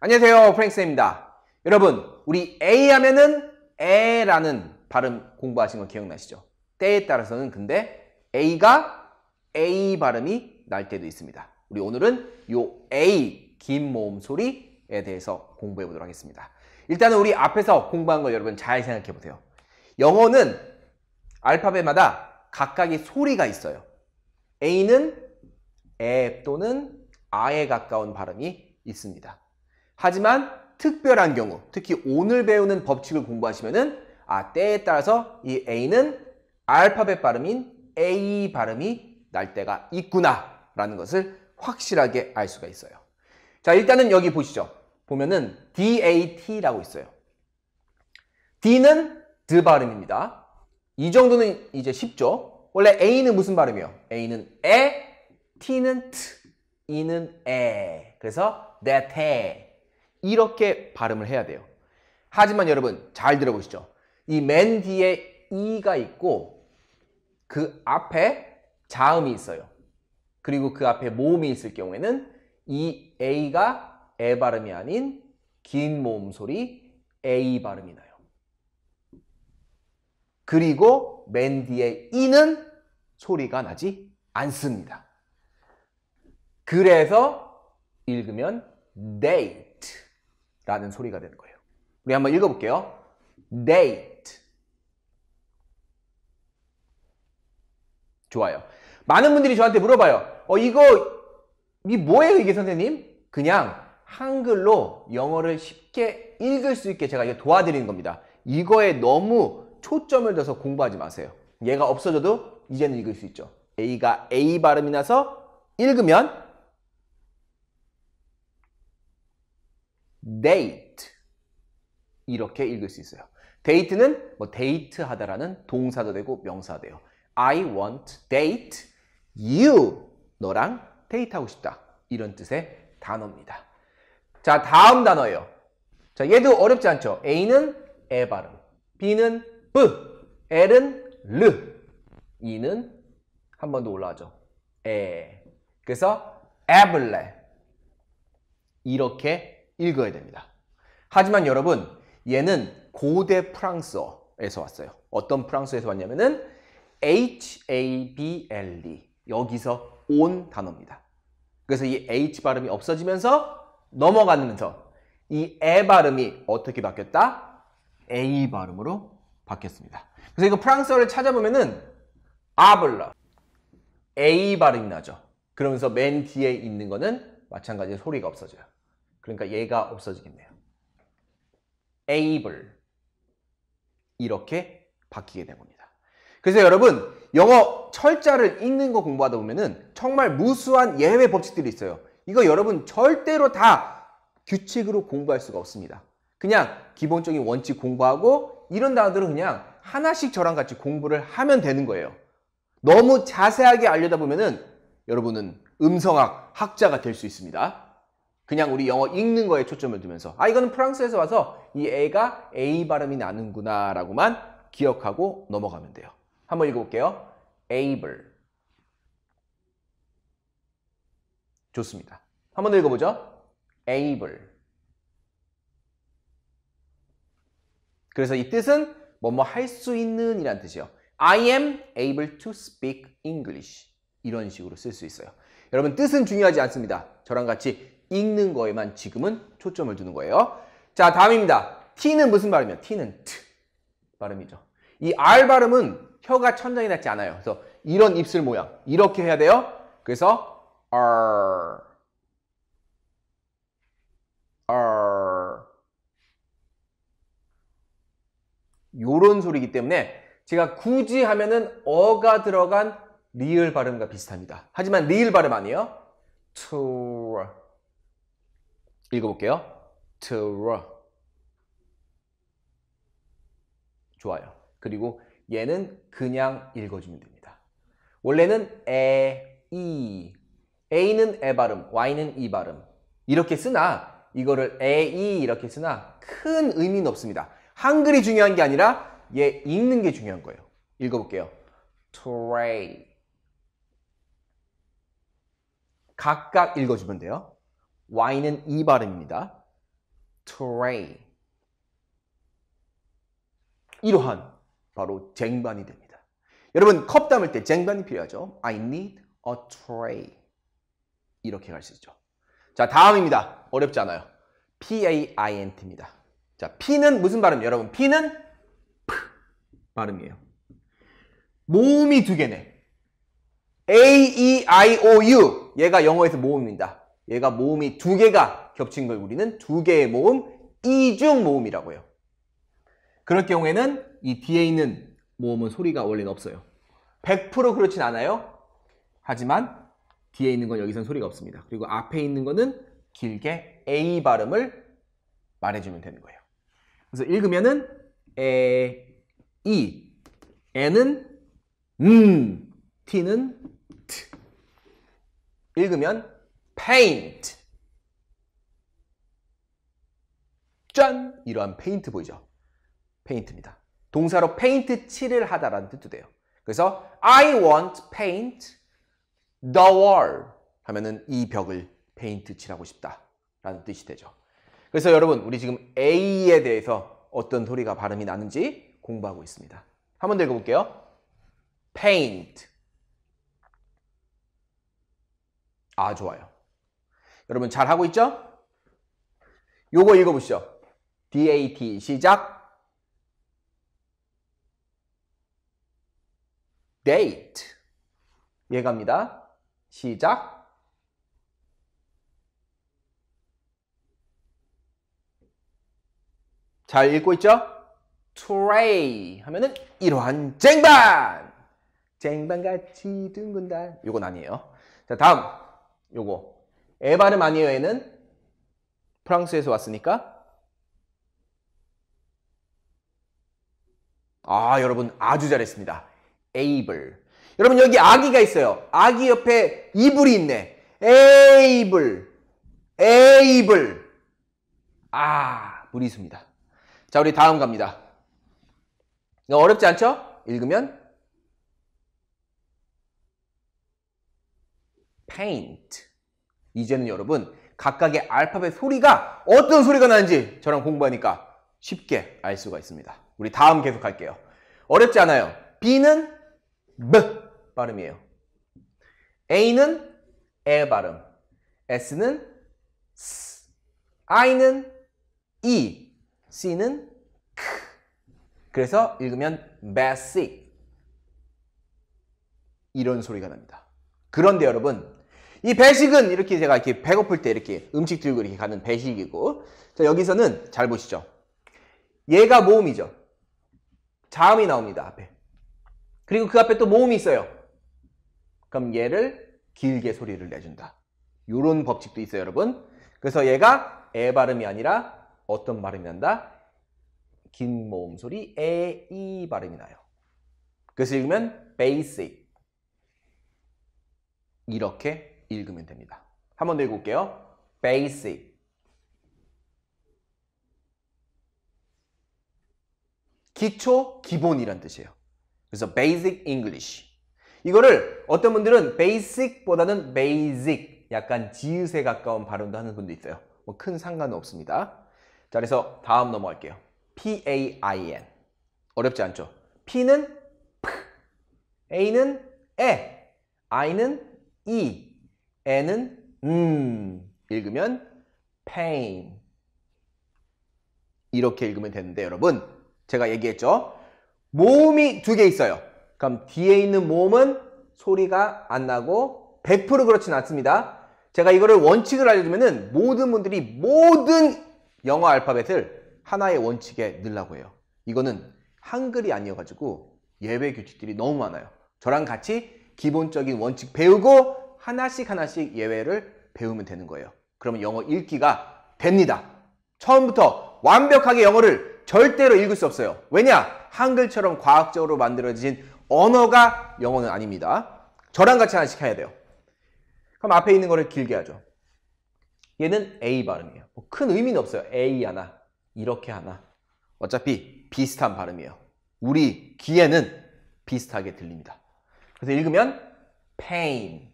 안녕하세요 프랭쌤입니다 여러분 우리 A 하면은 에라는 발음 공부하신 거 기억나시죠? 때에 따라서는 근데 A가 A 발음이 날 때도 있습니다 우리 오늘은 요 A 긴 모음 소리에 대해서 공부해 보도록 하겠습니다 일단은 우리 앞에서 공부한 걸 여러분 잘 생각해 보세요 영어는 알파벳마다 각각의 소리가 있어요 A는 에 또는 아에 가까운 발음이 있습니다 하지만 특별한 경우, 특히 오늘 배우는 법칙을 공부하시면은 아, 때에 따라서 이 A는 알파벳 발음인 A 발음이 날 때가 있구나라는 것을 확실하게 알 수가 있어요. 자, 일단은 여기 보시죠. 보면은 DAT라고 있어요. D는 드 발음입니다. 이 정도는 이제 쉽죠? 원래 A는 무슨 발음이요? A는 에, T는 트, E는 에. 그래서 that 해. 이렇게 발음을 해야 돼요. 하지만 여러분 잘 들어보시죠. 이 맨 뒤에 이가 있고 그 앞에 자음이 있어요. 그리고 그 앞에 모음이 있을 경우에는 이 A가 에 발음이 아닌 긴 모음 소리 A 발음이 나요. 그리고 맨 뒤에 이는 소리가 나지 않습니다. 그래서 읽으면 they 라는 소리가 되는 거예요. 우리 한번 읽어볼게요. date. 좋아요. 많은 분들이 저한테 물어봐요. 어, 이거, 이 뭐예요, 이게 선생님? 그냥 한글로 영어를 쉽게 읽을 수 있게 제가 이거 도와드리는 겁니다. 이거에 너무 초점을 둬서 공부하지 마세요. 얘가 없어져도 이제는 읽을 수 있죠. A가 A 발음이 나서 읽으면 date 이렇게 읽을 수 있어요. 데이트는 뭐 데이트 하다라는 동사도 되고 명사도 돼요. I want date you 너랑 데이트하고 싶다 이런 뜻의 단어입니다. 자 다음 단어예요. 자 얘도 어렵지 않죠. A는 에 발음, B는 B, L은 르, E는 한 번 더 올라가죠. 에. 그래서 에블레 이렇게 읽어야 됩니다. 하지만 여러분, 얘는 고대 프랑스어에서 왔어요. 어떤 프랑스에서 왔냐면은 H-A-B-L-E 여기서 온 단어입니다. 그래서 이 H 발음이 없어지면서 넘어가면서 이 에 발음이 어떻게 바뀌었다? A 발음으로 바뀌었습니다. 그래서 이거 프랑스어를 찾아보면은 아블라 A 발음이 나죠. 그러면서 맨 뒤에 있는 거는 마찬가지로 소리가 없어져요. 그러니까 얘가 없어지겠네요. able 이렇게 바뀌게 된겁니다 그래서 여러분 영어 철자를 읽는 거 공부하다 보면은 정말 무수한 예외 법칙들이 있어요. 이거 여러분 절대로 다 규칙으로 공부할 수가 없습니다. 그냥 기본적인 원칙 공부하고 이런 단어들은 그냥 하나씩 저랑 같이 공부를 하면 되는 거예요. 너무 자세하게 알려다 보면은 여러분은 음성학 학자가 될 수 있습니다. 그냥 우리 영어 읽는 거에 초점을 두면서 아 이거는 프랑스에서 와서 이 애가 A 발음이 나는구나 라고만 기억하고 넘어가면 돼요. 한번 읽어볼게요. able 좋습니다. 한번 더 읽어보죠. able 그래서 이 뜻은 뭐 뭐 할 수 있는 이란 뜻이요 I am able to speak English 이런 식으로 쓸 수 있어요. 여러분 뜻은 중요하지 않습니다. 저랑 같이 읽는 거에만 지금은 초점을 두는 거예요. 자, 다음입니다. T는 무슨 발음이야? T는 T 발음이죠. 이 R 발음은 혀가 천장이 닿지 않아요. 그래서 이런 입술 모양 이렇게 해야 돼요. 그래서 R R 요런 소리이기 때문에 제가 굳이 하면은 어가 들어간 리을 발음과 비슷합니다. 하지만 리을 발음 아니에요. 투 읽어볼게요. 들어. 좋아요. 그리고 얘는 그냥 읽어주면 됩니다. 원래는 에, 이. A는 에 발음, Y는 이 발음. 이렇게 쓰나 이거를 에, 이 이렇게 쓰나 큰 의미는 없습니다. 한글이 중요한 게 아니라 얘 읽는 게 중요한 거예요. 읽어볼게요. tray 각각 읽어주면 돼요. Y는 E 발음입니다. tray. 이러한 바로 쟁반이 됩니다. 여러분 컵 담을 때 쟁반이 필요하죠. I need a tray. 이렇게 갈 수 있죠. 자 다음입니다. 어렵지 않아요. P-A-I-N-T입니다. 자 P는 무슨 발음 여러분? P는 P 발음이에요. 모음이 두 개네. A, E, I, O, U 얘가 영어에서 모음입니다. 얘가 모음이 두 개가 겹친 걸 우리는 두 개의 모음, 이중 모음이라고 해요. 그럴 경우에는 이 뒤에 있는 모음은 소리가 원래는 없어요. 100% 그렇진 않아요. 하지만 뒤에 있는 건 여기선 소리가 없습니다. 그리고 앞에 있는 거는 길게 A 발음을 말해주면 되는 거예요. 그래서 읽으면은 에, 이, 에는 음, 티는 트. 읽으면 paint. 짠! 이러한 페인트 보이죠? 페인트입니다. 동사로 페인트 칠을 하다라는 뜻도 돼요. 그래서 I want paint the wall 하면은 이 벽을 페인트 칠하고 싶다 라는 뜻이 되죠. 그래서 여러분 우리 지금 A에 대해서 어떤 소리가 발음이 나는지 공부하고 있습니다. 한번 읽어볼게요. paint 아 좋아요. 여러분 잘 하고 있죠? 요거 읽어보시죠. DAT 시작. date 예갑니다. 시작. 잘 읽고 있죠? tray 하면은 이러한 쟁반! 쟁반같이 둥근다. 요건 아니에요. 자, 다음. 요거. 에바르 마니어에는 프랑스에서 왔으니까 아 여러분 아주 잘했습니다. 에이블 여러분 여기 아기가 있어요. 아기 옆에 이불이 있네. 에이블 에이블 아 무리수입니다. 자 우리 다음 갑니다. 이거 어렵지 않죠? 읽으면 페인트 이제는 여러분 각각의 알파벳 소리가 어떤 소리가 나는지 저랑 공부하니까 쉽게 알 수가 있습니다. 우리 다음 계속 할게요. 어렵지 않아요. B는 B 발음이에요. A는 에 발음. S는 S. I는 E. C는 K. 그래서 읽으면 basic. 이런 소리가 납니다. 그런데 여러분 이 배식은 이렇게 제가 이렇게 배고플 때 이렇게 음식 들고 이렇게 가는 배식이고 자 여기서는 잘 보시죠 얘가 모음이죠 자음이 나옵니다 앞에 그리고 그 앞에 또 모음이 있어요 그럼 얘를 길게 소리를 내준다 요런 법칙도 있어요 여러분 그래서 얘가 에 발음이 아니라 어떤 발음이 난다? 긴 모음 소리 에, 이 발음이 나요 그래서 읽으면 basic 이렇게 읽으면 됩니다. 한 번 더 읽을게요. basic 기초 기본이란 뜻이에요. 그래서 basic English 이거를 어떤 분들은 basic보다는 basic 약간 지읒에 가까운 발음도 하는 분도 있어요. 뭐 큰 상관은 없습니다. 자 그래서 다음 넘어갈게요. P-A-I-N 어렵지 않죠? P는 P, A는 에, I는 E, 에는 음 읽으면 pain 이렇게 읽으면 되는데 여러분 제가 얘기했죠 모음이 두 개 있어요 그럼 뒤에 있는 모음은 소리가 안 나고 100% 그렇진 않습니다 제가 이거를 원칙을 알려주면 모든 분들이 모든 영어 알파벳을 하나의 원칙에 넣으려고 해요 이거는 한글이 아니어가지고 예외 규칙들이 너무 많아요 저랑 같이 기본적인 원칙 배우고 하나씩 하나씩 예외를 배우면 되는 거예요. 그러면 영어 읽기가 됩니다. 처음부터 완벽하게 영어를 절대로 읽을 수 없어요. 왜냐? 한글처럼 과학적으로 만들어진 언어가 영어는 아닙니다. 저랑 같이 하나씩 해야 돼요. 그럼 앞에 있는 거를 길게 하죠. 얘는 A 발음이에요. 뭐큰 의미는 없어요. A 하나, 이렇게 하나. 어차피 비슷한 발음이에요. 우리 귀에는 비슷하게 들립니다. 그래서 읽으면 pain,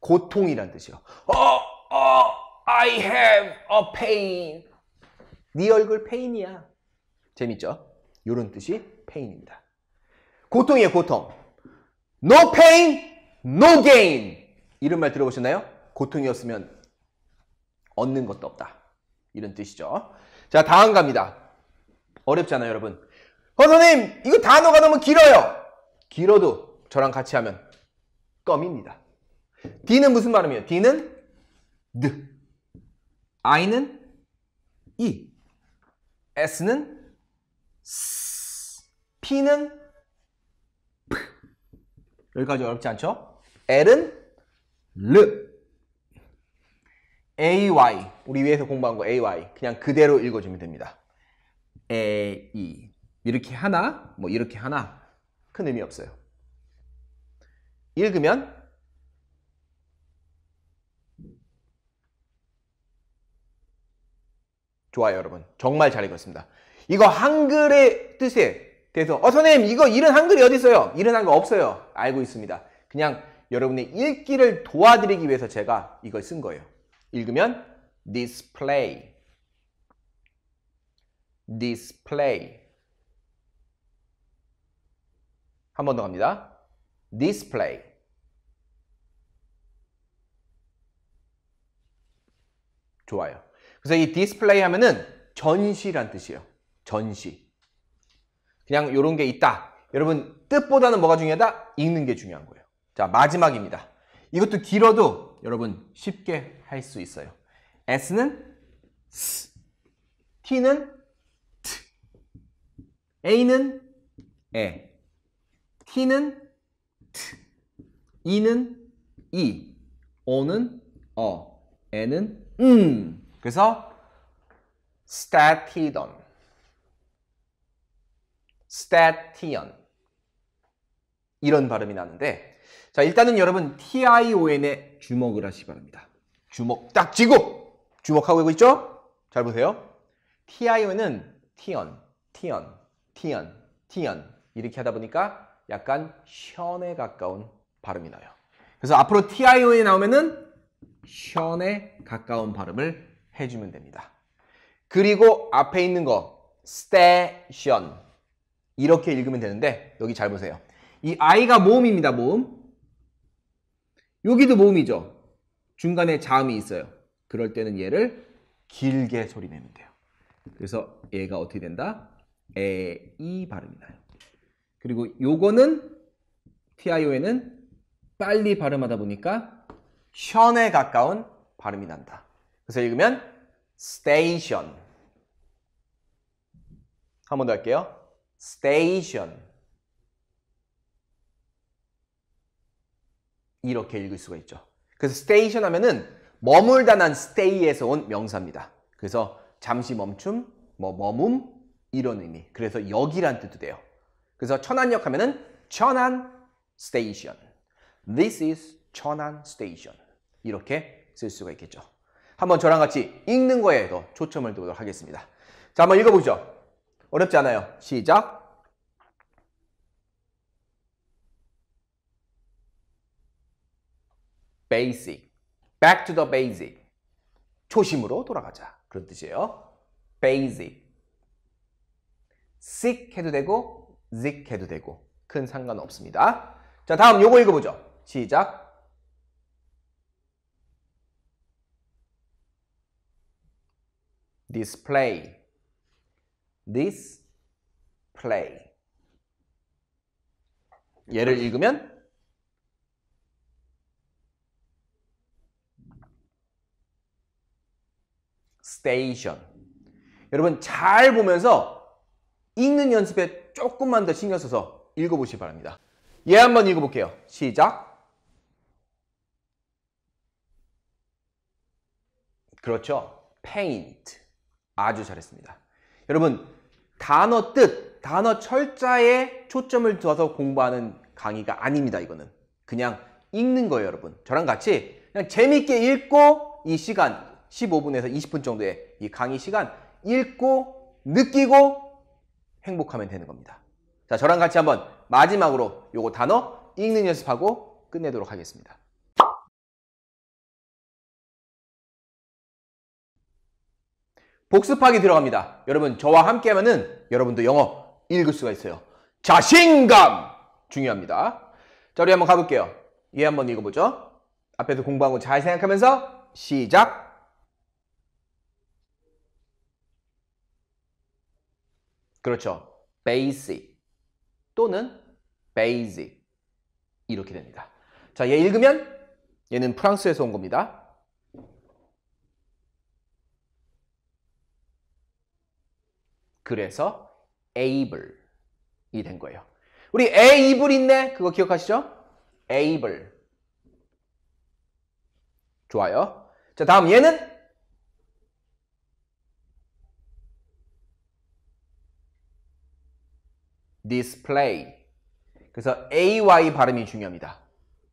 고통이란 뜻이요. 어, 어, I have a pain. 네 얼굴 페인이야. 재밌죠? 이런 뜻이 페인입니다. 고통이에요, 고통. No pain, no gain. 이런 말 들어보셨나요? 고통이었으면 얻는 것도 없다. 이런 뜻이죠. 자, 다음 갑니다. 어렵잖아요, 여러분. 어, 선생님, 이거 단어가 너무 길어요. 길어도 저랑 같이 하면 껌입니다. D는 무슨 발음이에요? D는 드, I는 E, S는 S, P는 P. 여기까지 어렵지 않죠? L은 르, AY, 우리 위에서 공부한 거 AY, 그냥 그대로 읽어주면 됩니다. AE. 이렇게 하나, 뭐 이렇게 하나, 큰 의미 없어요. 읽으면 좋아요 여러분 정말 잘 읽었습니다 이거 한글의 뜻에 대해서 어 선생님 이거 이런 한글이 어디 있어요? 이런 한글 없어요 알고 있습니다 그냥 여러분의 읽기를 도와드리기 위해서 제가 이걸 쓴 거예요 읽으면 display display 한 번 더 갑니다 display 좋아요 그래서 이 디스플레이 하면은 전시란 뜻이에요. 전시. 그냥 이런 게 있다. 여러분 뜻보다는 뭐가 중요하다? 읽는 게 중요한 거예요. 자 마지막입니다. 이것도 길어도 여러분 쉽게 할 수 있어요. S는 S, T는 T, A는 에, T는 T, E는 E, O는 어, N은 음. 그래서 스타티돈 스타티언 이런 발음이 나는데 자 일단은 여러분 TION에 주목을 하시기 바랍니다. 주목 딱 쥐고 주목하고 있죠? 잘 보세요. TION은 tion, tion 이렇게 하다 보니까 약간 션에 가까운 발음이 나요. 그래서 앞으로 TION이 나오면은 션에 가까운 발음을 해주면 됩니다. 그리고 앞에 있는 거 station 이렇게 읽으면 되는데 여기 잘 보세요. 이 i가 모음입니다. 모음. 여기도 모음이죠. 중간에 자음이 있어요. 그럴 때는 얘를 길게 소리내면 돼요. 그래서 얘가 어떻게 된다? 에, 이 발음이 나요. 그리고 요거는 TIO에는 빨리 발음하다 보니까 션에 가까운 발음이 난다. 그래서 읽으면 station. 한 번 더 할게요. station. 이렇게 읽을 수가 있죠. 그래서 station 하면은 머물다난 stay에서 온 명사입니다. 그래서 잠시 멈춤, 뭐 머뭄 이런 의미. 그래서 여기란 뜻도 돼요. 그래서 천안역 하면은 천안 station. This is 천안 station. 이렇게 쓸 수가 있겠죠. 한번 저랑 같이 읽는 거에 더 초점을 두도록 하겠습니다. 자, 한번 읽어보죠. 어렵지 않아요. 시작. basic. back to the basic. 초심으로 돌아가자. 그런 뜻이에요. basic. sick 해도 되고, z i c k 해도 되고. 큰 상관없습니다. 자, 다음 요거 읽어보죠. 시작. display display 얘를 읽으면 station 여러분 잘 보면서 읽는 연습에 조금만 더 신경 써서 읽어보시기 바랍니다 얘 한번 읽어볼게요 시작 그렇죠 paint 아주 잘했습니다. 여러분 단어 뜻, 단어 철자에 초점을 두어서 공부하는 강의가 아닙니다. 이거는 그냥 읽는 거예요 여러분. 저랑 같이 그냥 재밌게 읽고 이 시간 15분에서 20분 정도의 이 강의 시간 읽고 느끼고 행복하면 되는 겁니다. 자 저랑 같이 한번 마지막으로 요거 단어 읽는 연습하고 끝내도록 하겠습니다. 복습하기 들어갑니다. 여러분 저와 함께 하면은 여러분도 영어 읽을 수가 있어요. 자신감 중요합니다. 자 우리 한번 가볼게요. 얘 예, 한번 읽어보죠. 앞에서 공부한고잘 생각하면서 시작! 그렇죠. basic 또는 basic 이렇게 됩니다. 자, 얘 읽으면 얘는 프랑스에서 온 겁니다. 그래서 able이 된 거예요. 우리 able 있네? 그거 기억하시죠? able. 좋아요. 자, 다음 얘는 display. 그래서 ay 발음이 중요합니다.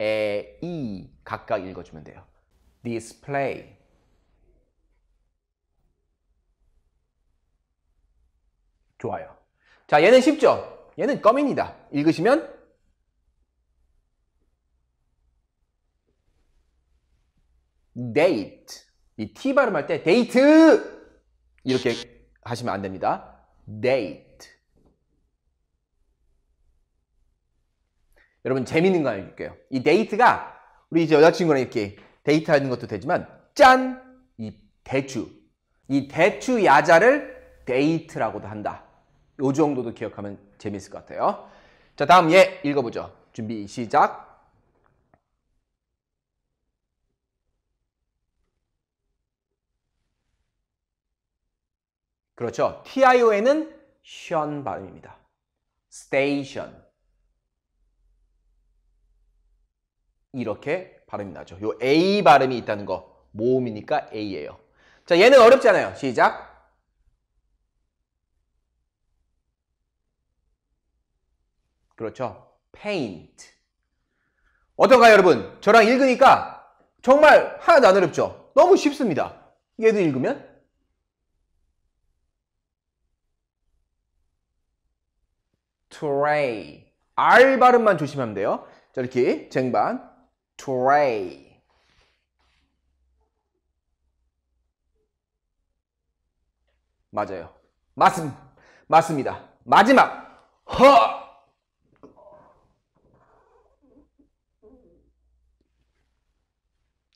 a, e 각각 읽어주면 돼요. display. 좋아요. 자, 얘는 쉽죠? 얘는 껌입니다. 읽으시면 date 이 t 발음할 때 데이트 이렇게 하시면 안 됩니다. date 여러분 재밌는 거 알려줄게요. 이 데이트가 우리 이제 여자친구랑 이렇게 데이트하는 것도 되지만 짠! 이 대추 이 대추 야자를 데이트라고도 한다. 요 정도도 기억하면 재밌을 것 같아요. 자, 다음 예 읽어보죠. 준비 시작. 그렇죠. TIO에는 션 발음입니다. 스테이션. 이렇게 발음이 나죠. 요 A 발음이 있다는 거 모음이니까 A예요. 자, 얘는 어렵잖아요. 시작. 그렇죠? paint. 어떤가요, 여러분? 저랑 읽으니까 정말 하나도 안 어렵죠? 너무 쉽습니다. 얘도 읽으면 tray. R 발음만 조심하면 돼요. 자, 이렇게 쟁반 tray. 맞아요. 맞습, 맞습니다. 마지막 허!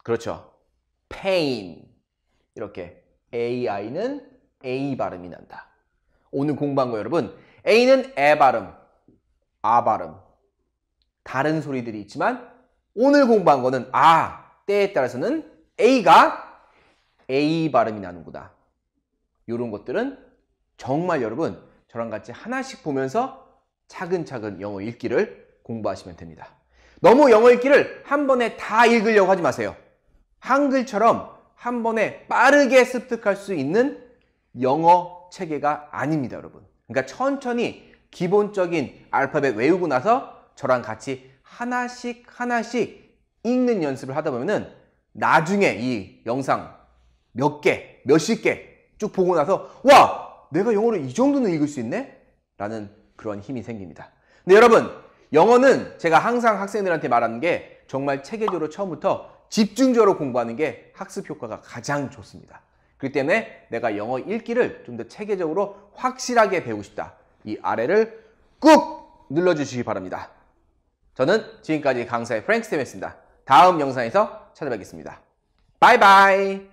그렇죠. pain. 이렇게 AI는 A 발음이 난다. 오늘 공부한 거 여러분. A는 에 발음, 아 발음. 다른 소리들이 있지만 오늘 공부한 거는 아, 때에 따라서는 A가 A 발음이 나는구나. 이런 것들은 정말 여러분 저랑 같이 하나씩 보면서 차근차근 영어 읽기를 공부하시면 됩니다. 너무 영어 읽기를 한 번에 다 읽으려고 하지 마세요. 한글처럼 한 번에 빠르게 습득할 수 있는 영어 체계가 아닙니다, 여러분. 그러니까 천천히 기본적인 알파벳 외우고 나서 저랑 같이 하나씩 하나씩 읽는 연습을 하다 보면은 나중에 이 영상 몇 개, 몇십 개 쭉 보고 나서 와! 내가 영어를 이 정도는 읽을 수 있네? 라는 그런 힘이 생깁니다. 근데 여러분, 영어는 제가 항상 학생들한테 말하는 게 정말 체계적으로 처음부터 집중적으로 공부하는 게 학습 효과가 가장 좋습니다. 그렇기 때문에 내가 영어 읽기를 좀 더 체계적으로 확실하게 배우고 싶다. 이 아래를 꾹 눌러주시기 바랍니다. 저는 지금까지 강사의 프랭크 스템이었습니다. 다음 영상에서 찾아뵙겠습니다. 바이바이!